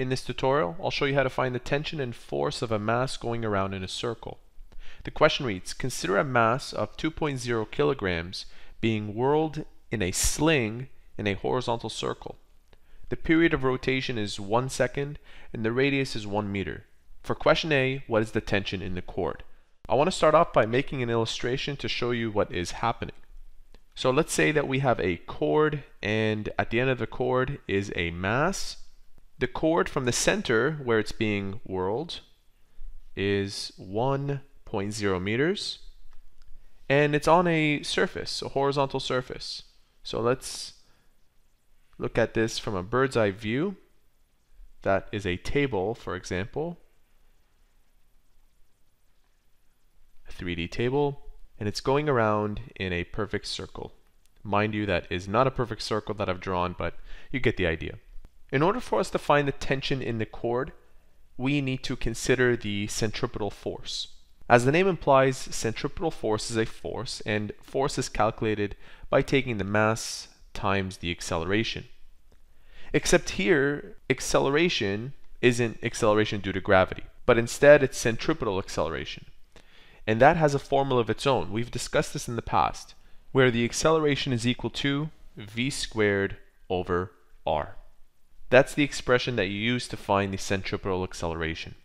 In this tutorial, I'll show you how to find the tension and force of a mass going around in a circle. The question reads, consider a mass of 2.0 kilograms being whirled in a sling in a horizontal circle. The period of rotation is 1 second and the radius is 1 meter. For question A, what is the tension in the cord? I want to start off by making an illustration to show you what is happening. So let's say that we have a cord and at the end of the cord is a mass the chord from the center where it's being whirled is 1.0 meters and it's on a surface, a horizontal surface. So let's look at this from a bird's eye view. That is a table, for example, a 3D table, and it's going around in a perfect circle. Mind you, that is not a perfect circle that I've drawn, but you get the idea. In order for us to find the tension in the cord, we need to consider the centripetal force. As the name implies, centripetal force is a force, and force is calculated by taking the mass times the acceleration. Except here, acceleration isn't acceleration due to gravity, but instead it's centripetal acceleration. And that has a formula of its own. We've discussed this in the past, where the acceleration is equal to v squared over r. That's the expression that you use to find the centripetal acceleration.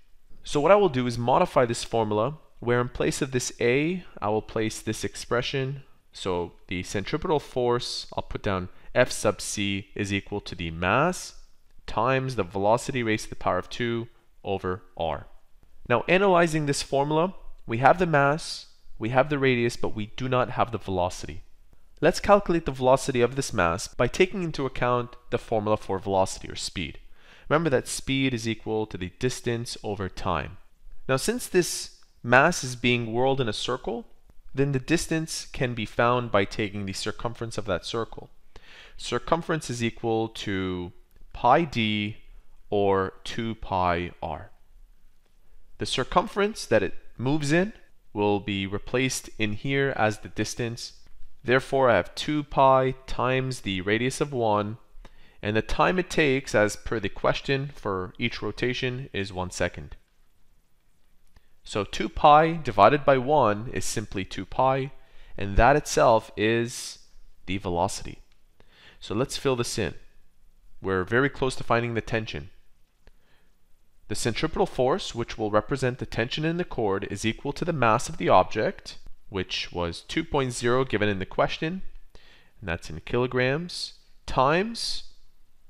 So what I will do is modify this formula where in place of this A, I will place this expression. So the centripetal force, I'll put down F sub C is equal to the mass times the velocity raised to the power of 2 over R. Now analyzing this formula, we have the mass, we have the radius, but we do not have the velocity. Let's calculate the velocity of this mass by taking into account the formula for velocity or speed. Remember that speed is equal to the distance over time. Now since this mass is being whirled in a circle, then the distance can be found by taking the circumference of that circle. Circumference is equal to pi d or 2 pi r. The circumference that it moves in will be replaced in here as the distance Therefore, I have 2 pi times the radius of 1, and the time it takes, as per the question, for each rotation is 1 second. So 2 pi divided by 1 is simply 2 pi, and that itself is the velocity. So let's fill this in. We're very close to finding the tension. The centripetal force, which will represent the tension in the cord, is equal to the mass of the object which was 2.0 given in the question, and that's in kilograms, times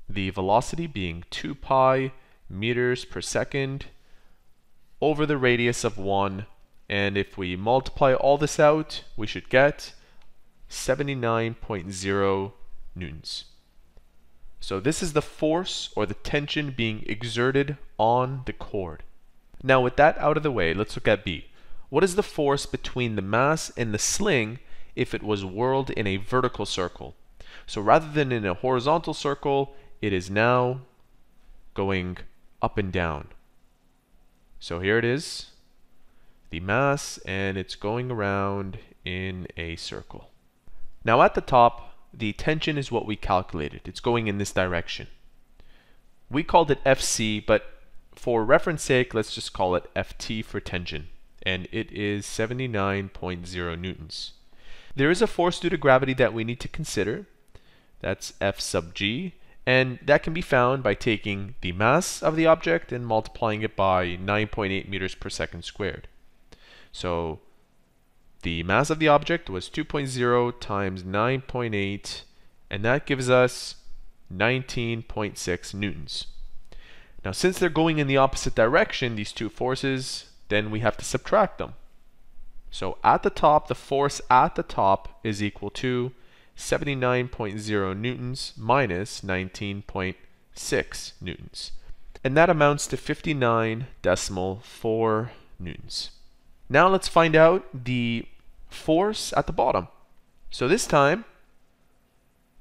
the velocity being 2 pi meters per second over the radius of 1. And if we multiply all this out, we should get 79.0 newtons. So this is the force or the tension being exerted on the cord. Now with that out of the way, let's look at B. What is the force between the mass and the sling if it was whirled in a vertical circle? So rather than in a horizontal circle, it is now going up and down. So here it is, the mass, and it's going around in a circle. Now at the top, the tension is what we calculated. It's going in this direction. We called it FC, but for reference sake, let's just call it FT for tension and it is 79.0 newtons. There is a force due to gravity that we need to consider. That's F sub g, and that can be found by taking the mass of the object and multiplying it by 9.8 meters per second squared. So the mass of the object was 2.0 times 9.8, and that gives us 19.6 newtons. Now, since they're going in the opposite direction, these two forces, then we have to subtract them. So at the top, the force at the top is equal to 79.0 newtons minus 19.6 newtons. And that amounts to 59.4 newtons. Now let's find out the force at the bottom. So this time,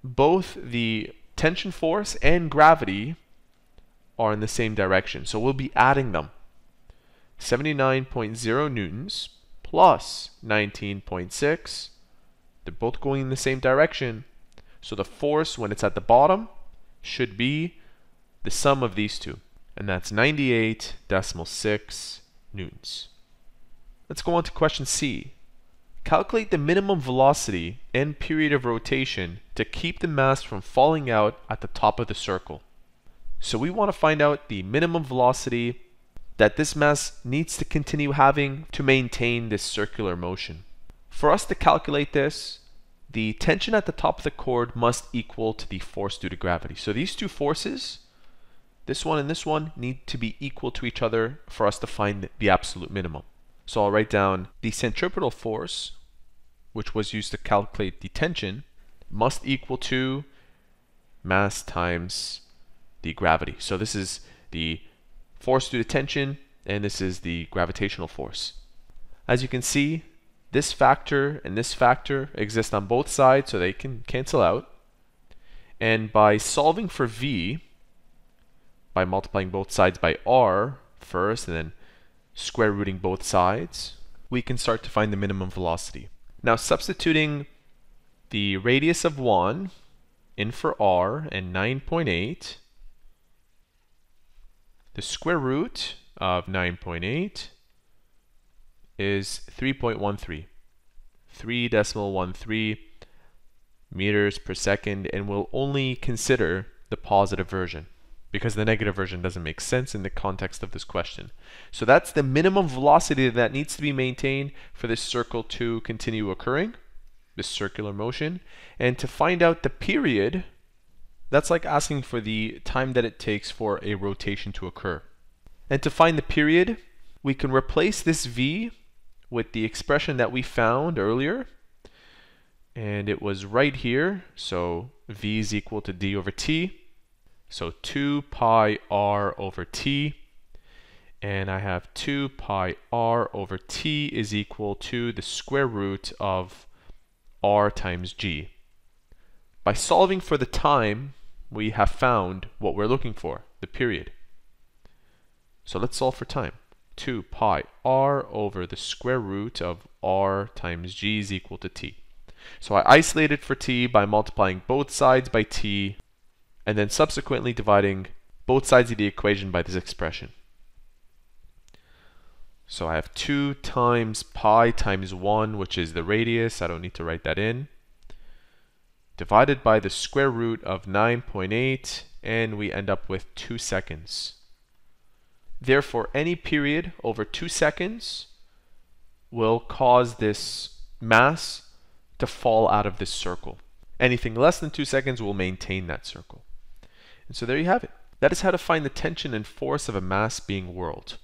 both the tension force and gravity are in the same direction. So we'll be adding them. 79.0 newtons plus 19.6. They're both going in the same direction. So the force when it's at the bottom should be the sum of these two. And that's 98.6 newtons. Let's go on to question C. Calculate the minimum velocity and period of rotation to keep the mass from falling out at the top of the circle. So we want to find out the minimum velocity that this mass needs to continue having to maintain this circular motion. For us to calculate this, the tension at the top of the cord must equal to the force due to gravity. So these two forces, this one and this one, need to be equal to each other for us to find the absolute minimum. So I'll write down the centripetal force, which was used to calculate the tension, must equal to mass times the gravity. So this is the force due to tension, and this is the gravitational force. As you can see, this factor and this factor exist on both sides, so they can cancel out. And by solving for v, by multiplying both sides by r first, and then square rooting both sides, we can start to find the minimum velocity. Now substituting the radius of 1 in for r and 9.8, the square root of 9.8 is 3.13, 3.13 meters per second, and we'll only consider the positive version because the negative version doesn't make sense in the context of this question. So that's the minimum velocity that needs to be maintained for this circle to continue occurring, this circular motion. And to find out the period that's like asking for the time that it takes for a rotation to occur. And to find the period, we can replace this v with the expression that we found earlier. And it was right here. So v is equal to d over t. So 2 pi r over t. And I have 2 pi r over t is equal to the square root of r times g. By solving for the time, we have found what we're looking for, the period. So let's solve for time. 2 pi r over the square root of r times g is equal to t. So I isolated for t by multiplying both sides by t and then subsequently dividing both sides of the equation by this expression. So I have 2 times pi times 1, which is the radius. I don't need to write that in divided by the square root of 9.8 and we end up with 2 seconds. Therefore, any period over 2 seconds will cause this mass to fall out of this circle. Anything less than 2 seconds will maintain that circle. And so there you have it. That is how to find the tension and force of a mass being whirled.